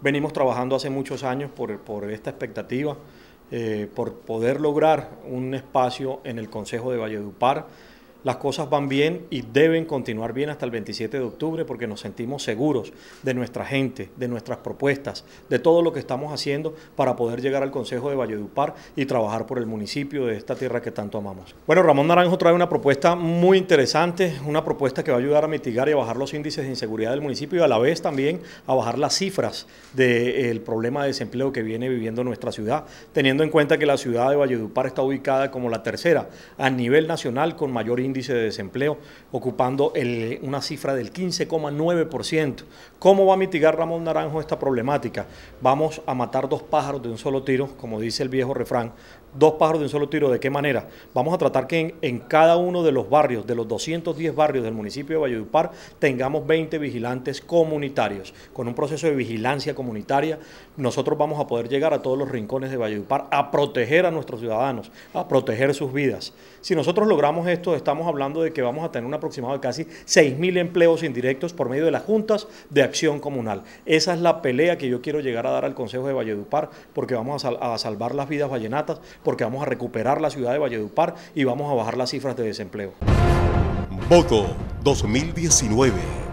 venimos trabajando hace muchos años por, esta expectativa, eh, por poder lograr un espacio en el Consejo de Valledupar las cosas van bien y deben continuar bien hasta el 27 de octubre porque nos sentimos seguros de nuestra gente, de nuestras propuestas, de todo lo que estamos haciendo para poder llegar al Consejo de Valledupar y trabajar por el municipio de esta tierra que tanto amamos. Bueno, Ramón Naranjo trae una propuesta muy interesante, una propuesta que va a ayudar a mitigar y a bajar los índices de inseguridad del municipio y a la vez también a bajar las cifras del problema de desempleo que viene viviendo nuestra ciudad, teniendo en cuenta que la ciudad de Valledupar está ubicada como la tercera a nivel nacional con mayor índice de desempleo, ocupando una cifra del 15,9%. ¿Cómo va a mitigar Ramón Naranjo esta problemática? Vamos a matar dos pájaros de un solo tiro, como dice el viejo refrán, dos pájaros de un solo tiro. ¿De qué manera? Vamos a tratar que en, cada uno de los barrios, de los 210 barrios del municipio de Valledupar, tengamos 20 vigilantes comunitarios. Con un proceso de vigilancia comunitaria, nosotros vamos a poder llegar a todos los rincones de Valledupar a proteger a nuestros ciudadanos, a proteger sus vidas. Si nosotros logramos esto, estamos hablando de que vamos a tener un aproximado de casi 6.000 empleos indirectos por medio de las juntas de acción comunal. Esa es la pelea que yo quiero llegar a dar al Consejo de Valledupar, porque vamos a, a salvar las vidas vallenatas, porque vamos a recuperar la ciudad de Valledupar y vamos a bajar las cifras de desempleo. Voto 2019.